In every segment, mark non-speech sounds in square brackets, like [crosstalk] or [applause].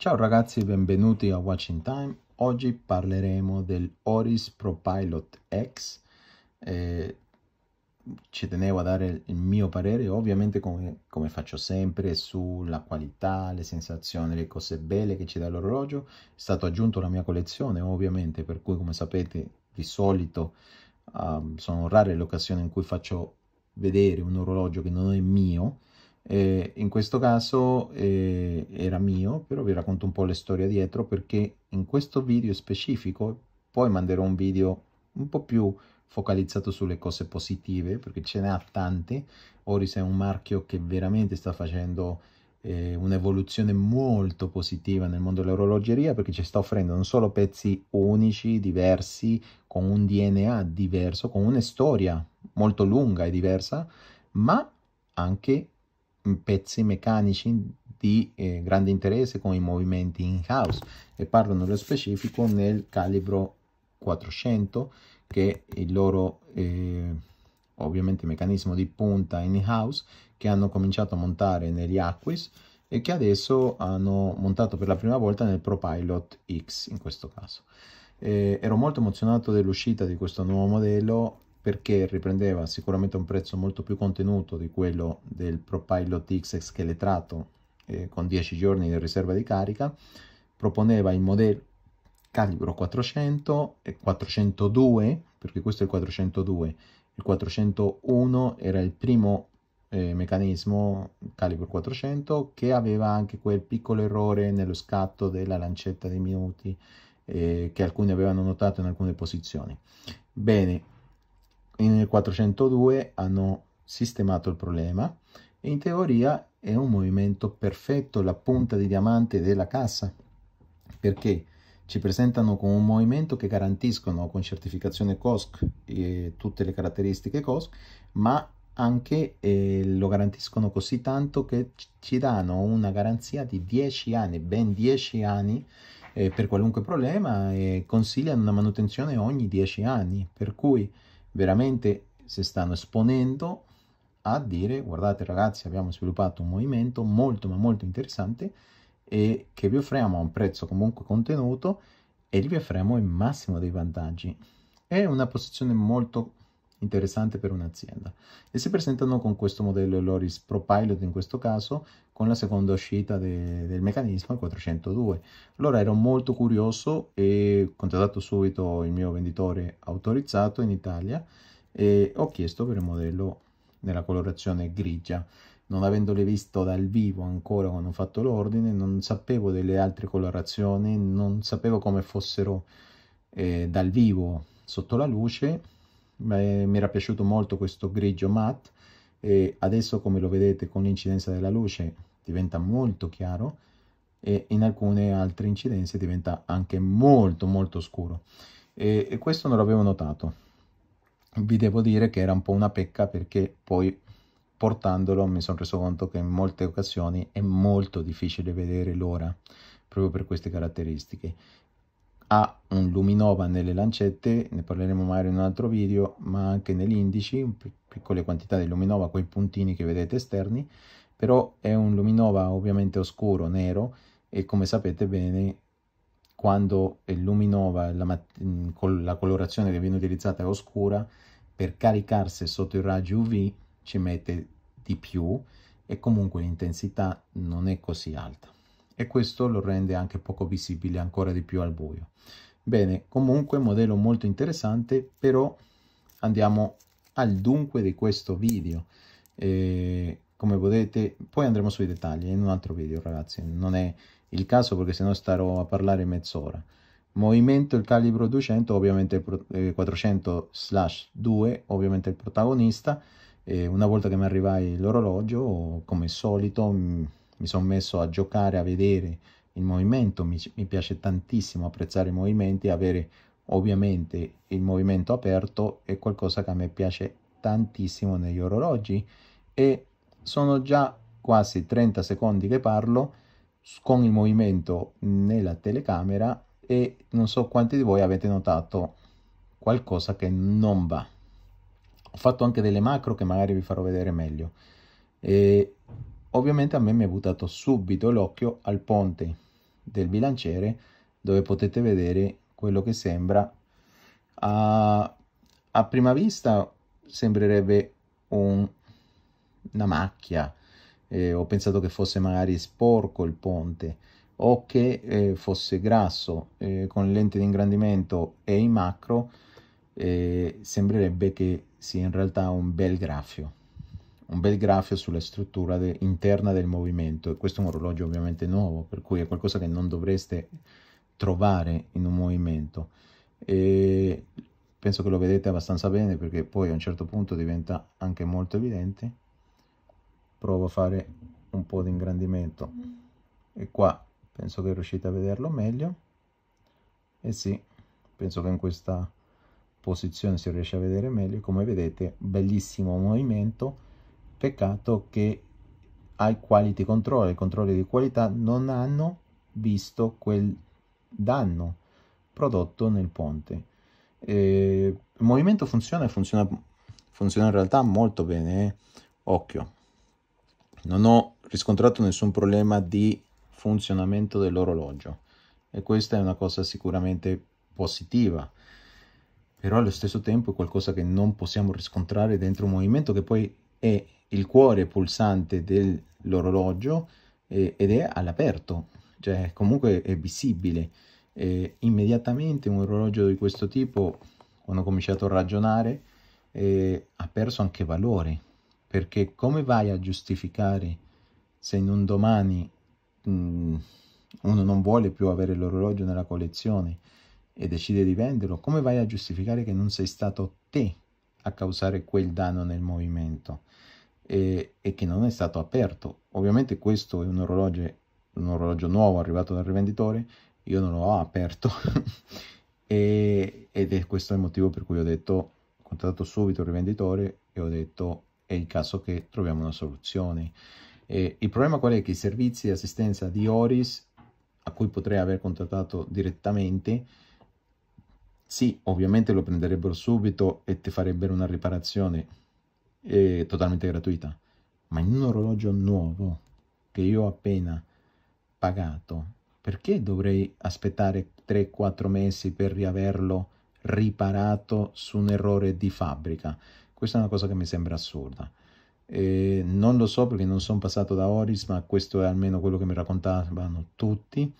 Ciao ragazzi, benvenuti a Watching Time. Oggi parleremo del Oris Pro Pilot X. Eh, ci tenevo a dare il mio parere, ovviamente come, come, faccio sempre, sulla qualità, le sensazioni, le cose belle che ci dà l'orologio. È stato aggiunto alla mia collezione, ovviamente, per cui come sapete di solito uh, sono rare le occasioni in cui faccio vedere un orologio che non è mio, eh, in questo caso eh, era mio, però vi racconto un po' le storie dietro perché in questo video specifico poi manderò un video un po' più focalizzato sulle cose positive perché ce ne ha tante. Oris è un marchio che veramente sta facendo eh, un'evoluzione molto positiva nel mondo dell'orologeria perché ci sta offrendo non solo pezzi unici, diversi, con un DNA diverso, con una storia molto lunga e diversa, ma anche pezzi meccanici di eh, grande interesse con i movimenti in house e parlo nello specifico nel calibro 400 che è il loro eh, ovviamente meccanismo di punta in house che hanno cominciato a montare negli acquis e che adesso hanno montato per la prima volta nel ProPilot X in questo caso. Eh, ero molto emozionato dell'uscita di questo nuovo modello perché riprendeva sicuramente un prezzo molto più contenuto di quello del ProPilot X scheletrato eh, con 10 giorni di riserva di carica, proponeva il modello calibro 400 e 402 perché questo è il 402 il 401 era il primo eh, meccanismo calibro 400 che aveva anche quel piccolo errore nello scatto della lancetta dei minuti eh, che alcuni avevano notato in alcune posizioni bene nel 402 hanno sistemato il problema e in teoria è un movimento perfetto la punta di diamante della cassa perché ci presentano con un movimento che garantiscono con certificazione COSC eh, tutte le caratteristiche COSC ma anche eh, lo garantiscono così tanto che ci danno una garanzia di 10 anni ben 10 anni eh, per qualunque problema e consigliano una manutenzione ogni 10 anni per cui veramente si stanno esponendo a dire guardate ragazzi abbiamo sviluppato un movimento molto ma molto interessante e che vi offriamo a un prezzo comunque contenuto e vi offriamo il massimo dei vantaggi. È una posizione molto interessante per un'azienda e si presentano con questo modello Loris Pro Pilot in questo caso con la seconda uscita de del meccanismo 402 allora ero molto curioso e ho contattato subito il mio venditore autorizzato in Italia e ho chiesto per il modello nella colorazione grigia non avendole visto dal vivo ancora quando ho fatto l'ordine non sapevo delle altre colorazioni non sapevo come fossero eh, dal vivo sotto la luce mi era piaciuto molto questo grigio matte e adesso come lo vedete con l'incidenza della luce diventa molto chiaro e in alcune altre incidenze diventa anche molto molto scuro e, e questo non l'avevo notato vi devo dire che era un po' una pecca perché poi portandolo mi sono reso conto che in molte occasioni è molto difficile vedere l'ora proprio per queste caratteristiche ha un luminova nelle lancette, ne parleremo magari in un altro video, ma anche nell'indice, piccole quantità di luminova, quei puntini che vedete esterni, però è un luminova ovviamente oscuro, nero, e come sapete bene quando il luminova, la, mm, la colorazione che viene utilizzata è oscura, per caricarsi sotto il raggio UV ci mette di più e comunque l'intensità non è così alta e questo lo rende anche poco visibile ancora di più al buio. Bene, comunque modello molto interessante, però andiamo al dunque di questo video. E come vedete, poi andremo sui dettagli in un altro video ragazzi, non è il caso perché sennò starò a parlare mezz'ora. Movimento il calibro 200, ovviamente il 400/2, eh, slash ovviamente il protagonista. E una volta che mi arrivai l'orologio, come solito mm, mi sono messo a giocare, a vedere il movimento, mi, mi piace tantissimo apprezzare i movimenti, avere ovviamente il movimento aperto è qualcosa che a me piace tantissimo negli orologi e sono già quasi 30 secondi che parlo con il movimento nella telecamera e non so quanti di voi avete notato qualcosa che non va. Ho fatto anche delle macro che magari vi farò vedere meglio. E Ovviamente a me mi è buttato subito l'occhio al ponte del bilanciere dove potete vedere quello che sembra a, a prima vista sembrerebbe un, una macchia eh, ho pensato che fosse magari sporco il ponte o che eh, fosse grasso eh, con lente di ingrandimento e in macro sembrerebbe che sia in realtà un bel graffio un bel grafio sulla struttura de interna del movimento. E questo è un orologio ovviamente nuovo, per cui è qualcosa che non dovreste trovare in un movimento. E penso che lo vedete abbastanza bene perché poi a un certo punto diventa anche molto evidente. Provo a fare un po' di ingrandimento e qua penso che riuscite a vederlo meglio. E sì, penso che in questa posizione si riesce a vedere meglio. Come vedete, bellissimo movimento Peccato che al quality control, ai controlli di qualità, non hanno visto quel danno prodotto nel ponte. Eh, il movimento funziona e funziona, funziona in realtà molto bene, eh? occhio. Non ho riscontrato nessun problema di funzionamento dell'orologio e questa è una cosa sicuramente positiva però allo stesso tempo è qualcosa che non possiamo riscontrare dentro un movimento che poi è il cuore pulsante dell'orologio eh, ed è all'aperto, cioè comunque è visibile. Eh, immediatamente un orologio di questo tipo, quando ho cominciato a ragionare, eh, ha perso anche valore, perché come vai a giustificare se in un domani mh, mm, uno non vuole più avere l'orologio nella collezione e decide di venderlo, come vai a giustificare che non sei stato te a causare quel danno nel movimento? e, e che non è stato aperto. Ovviamente questo è un orologio, un orologio nuovo arrivato dal rivenditore, io non l'ho aperto [laughs] e, ed è questo il motivo per cui ho detto, ho contattato subito il rivenditore e ho detto è il caso che troviamo una soluzione. E il problema qual è? Che i servizi di assistenza di Oris, a cui potrei aver contattato direttamente, sì, ovviamente lo prenderebbero subito e ti farebbero una riparazione, eh, totalmente gratuita, ma in un orologio nuovo che io ho appena pagato, perché dovrei aspettare 3-4 mesi per riaverlo riparato su un errore di fabbrica? Questa è una cosa che mi sembra assurda. E non lo so perché non sono passato da Oris, ma questo è almeno quello che mi raccontavano tutti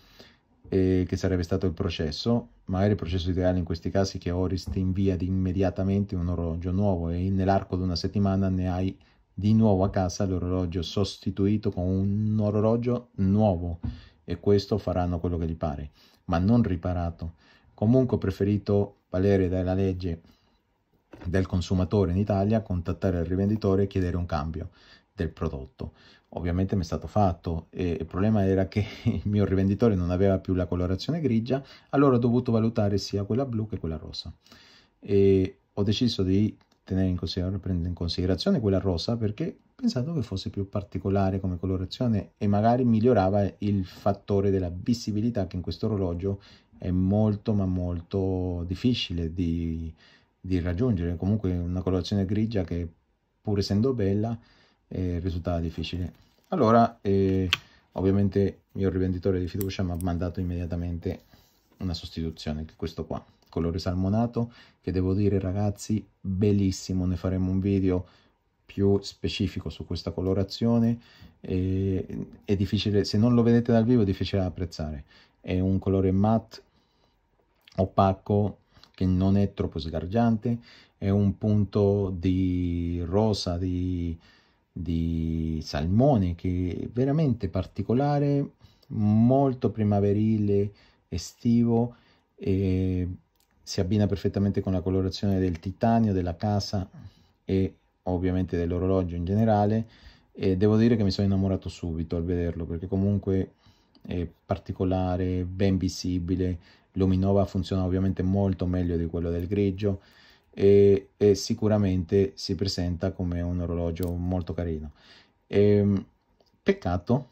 eh, che sarebbe stato il processo, magari il processo ideale in questi casi è che Oris ti invia di immediatamente un orologio nuovo e nell'arco di una settimana ne hai di nuovo a casa l'orologio sostituito con un orologio nuovo e questo faranno quello che gli pare, ma non riparato. Comunque ho preferito valere dalla legge del consumatore in Italia, contattare il rivenditore e chiedere un cambio del prodotto. Ovviamente mi è stato fatto e il problema era che [laughs] il mio rivenditore non aveva più la colorazione grigia, allora ho dovuto valutare sia quella blu che quella rossa. E ho deciso di tenere in considerazione, prendere in considerazione quella rossa perché pensavo che fosse più particolare come colorazione e magari migliorava il fattore della visibilità che in questo orologio è molto ma molto difficile di, di raggiungere. Comunque una colorazione grigia che pur essendo bella eh, risultava difficile. Allora, eh, ovviamente il mio rivenditore di fiducia mi ha mandato immediatamente una sostituzione, che è questo qua, colore salmonato, che devo dire ragazzi, bellissimo, ne faremo un video più specifico su questa colorazione, eh, è difficile, se non lo vedete dal vivo è difficile da apprezzare, è un colore matte, opaco, che non è troppo sgargiante, è un punto di rosa, di di salmone che è veramente particolare, molto primaverile, estivo e si abbina perfettamente con la colorazione del titanio della casa e ovviamente dell'orologio in generale e devo dire che mi sono innamorato subito al vederlo perché comunque è particolare, ben visibile, luminova funziona ovviamente molto meglio di quello del grigio e, e sicuramente si presenta come un orologio molto carino. E, ehm, peccato,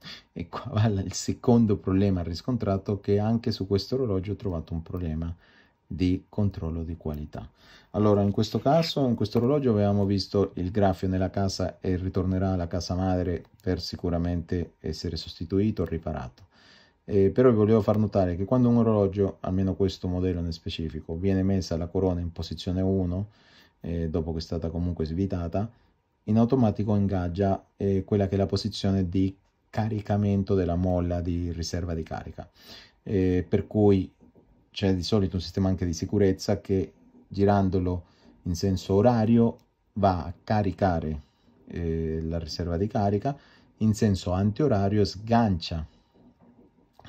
[laughs] e qua va il secondo problema riscontrato, che anche su questo orologio ho trovato un problema di controllo di qualità. Allora, in questo caso, in questo orologio avevamo visto il graffio nella casa e ritornerà alla casa madre per sicuramente essere sostituito o riparato eh, però vi volevo far notare che quando un orologio, almeno questo modello nel specifico, viene messa la corona in posizione 1, eh, dopo che è stata comunque svitata, in automatico ingaggia eh, quella che è la posizione di caricamento della molla di riserva di carica. Eh, per cui c'è di solito un sistema anche di sicurezza che girandolo in senso orario va a caricare eh, la riserva di carica, in senso antiorario sgancia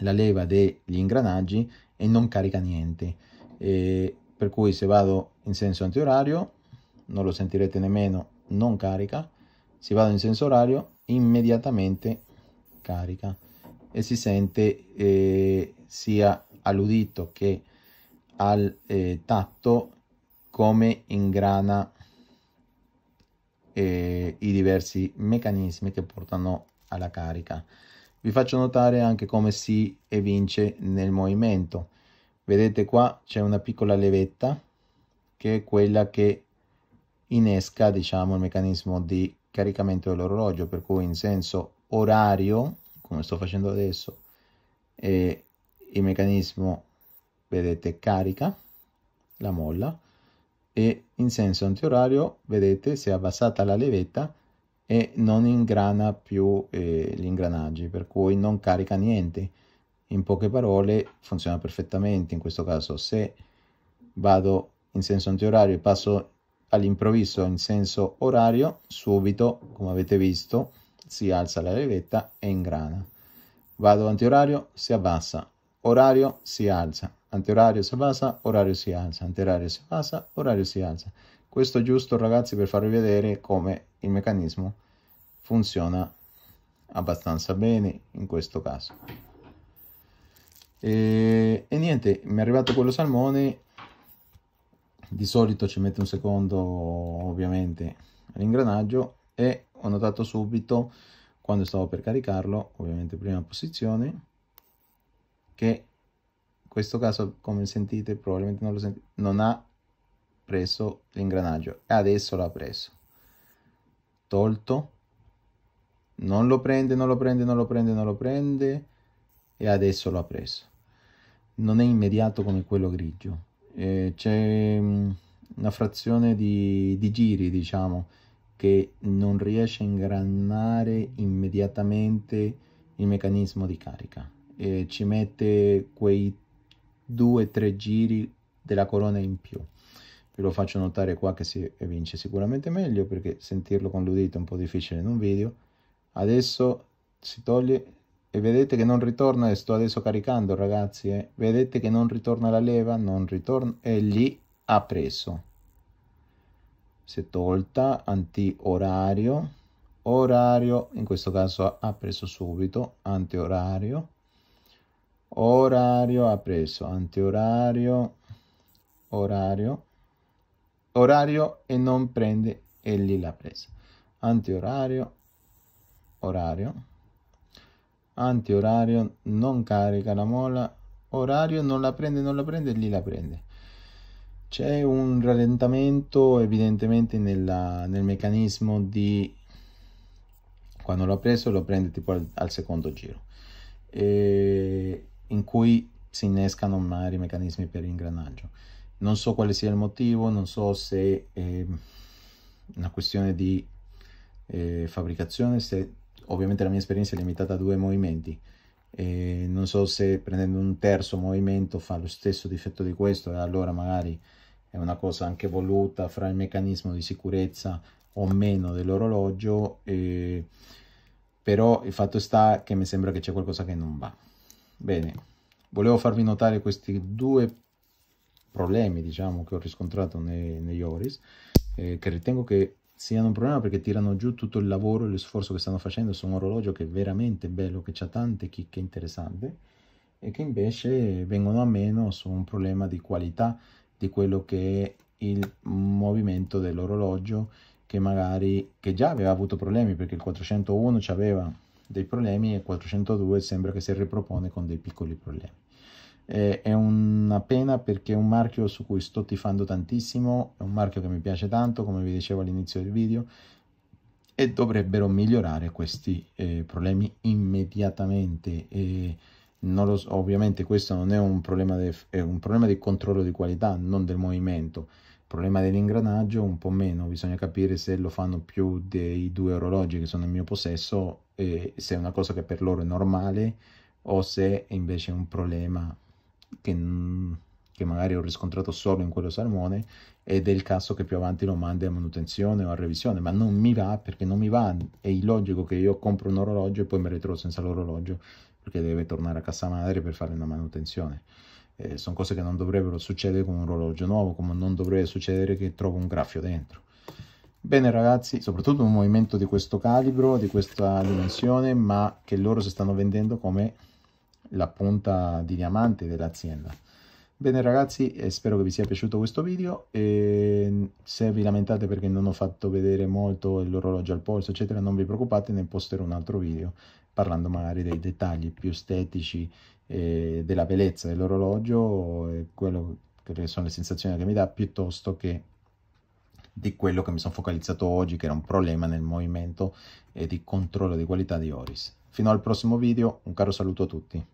la leva degli ingranaggi e non carica niente. E per cui se vado in senso antiorario, non lo sentirete nemmeno, non carica. Se vado in senso orario, immediatamente carica e si sente eh, sia all'udito che al eh, tatto come ingrana eh, i diversi meccanismi che portano alla carica. Vi faccio notare anche come si evince nel movimento. Vedete qua c'è una piccola levetta che è quella che innesca diciamo il meccanismo di caricamento dell'orologio per cui in senso orario come sto facendo adesso eh, il meccanismo vedete carica la molla e in senso antiorario vedete si è abbassata la levetta e non ingrana più eh, gli ingranaggi, per cui non carica niente. In poche parole funziona perfettamente in questo caso. Se vado in senso antiorario e passo all'improvviso in senso orario, subito, come avete visto, si alza la levetta e ingrana. Vado antiorario, si abbassa, orario si alza, antiorario si abbassa, orario si alza, antiorario si abbassa, orario si alza questo è giusto ragazzi per farvi vedere come il meccanismo funziona abbastanza bene in questo caso e, e niente mi è arrivato quello salmone di solito ci mette un secondo ovviamente all'ingranaggio e ho notato subito quando stavo per caricarlo ovviamente prima posizione che in questo caso come sentite probabilmente non lo sentite non ha preso l'ingranaggio e adesso l'ha preso. Tolto. Non lo prende, non lo prende, non lo prende, non lo prende e adesso lo ha preso. Non è immediato come quello grigio. Eh, c'è mm, una frazione di, di giri, diciamo, che non riesce a ingranare immediatamente il meccanismo di carica. E ci mette quei 2 tre giri della corona in più ve lo faccio notare qua che si evince sicuramente meglio perché sentirlo con l'udito è un po' difficile in un video adesso si toglie e vedete che non ritorna e sto adesso caricando ragazzi eh. vedete che non ritorna la leva non ritorna e lì ha preso si è tolta anti orario orario in questo caso ha preso subito anti orario orario ha preso anti orario orario orario e non prende egli la presa. Antiorario, orario, antiorario, non carica la mola, orario non la prende, non la prende, lì la prende. C'è un rallentamento evidentemente nella, nel meccanismo di quando l'ho preso lo prende tipo al, al secondo giro, e, in cui si innescano magari meccanismi per ingranaggio non so quale sia il motivo, non so se è ehm, una questione di eh, fabbricazione, se ovviamente la mia esperienza è limitata a due movimenti, eh, non so se prendendo un terzo movimento fa lo stesso difetto di questo e allora magari è una cosa anche voluta fra il meccanismo di sicurezza o meno dell'orologio, eh, però il fatto sta che mi sembra che c'è qualcosa che non va. Bene, volevo farvi notare questi due problemi diciamo, che ho riscontrato nei, negli Oris, eh, che ritengo che siano un problema perché tirano giù tutto il lavoro e lo sforzo che stanno facendo su un orologio che è veramente bello, che ha tante chicche interessanti e che invece vengono a meno su un problema di qualità di quello che è il movimento dell'orologio che magari che già aveva avuto problemi perché il 401 aveva dei problemi e il 402 sembra che si ripropone con dei piccoli problemi. Eh, è una pena perché è un marchio su cui sto tifando tantissimo, è un marchio che mi piace tanto, come vi dicevo all'inizio del video, e dovrebbero migliorare questi eh, problemi immediatamente. E lo, ovviamente questo non è un problema, de, è un problema di controllo di qualità, non del movimento. problema dell'ingranaggio un po' meno, bisogna capire se lo fanno più dei due orologi che sono in mio possesso, e se è una cosa che per loro è normale o se invece è un problema che, che magari ho riscontrato solo in quello salmone ed è il caso che più avanti lo mandi a manutenzione o a revisione, ma non mi va perché non mi va, è illogico che io compro un orologio e poi mi ritrovo senza l'orologio perché deve tornare a casa madre per fare una manutenzione. Eh, sono cose che non dovrebbero succedere con un orologio nuovo, come non dovrebbe succedere che trovo un graffio dentro. Bene ragazzi, soprattutto un movimento di questo calibro, di questa dimensione, ma che loro si stanno vendendo come la punta di diamante dell'azienda. Bene ragazzi, eh, spero che vi sia piaciuto questo video e se vi lamentate perché non ho fatto vedere molto l'orologio al polso eccetera, non vi preoccupate, ne posterò un altro video parlando magari dei dettagli più estetici eh, della bellezza dell'orologio e quello che sono le sensazioni che mi dà piuttosto che di quello che mi sono focalizzato oggi che era un problema nel movimento e di controllo di qualità di Oris. Fino al prossimo video, un caro saluto a tutti.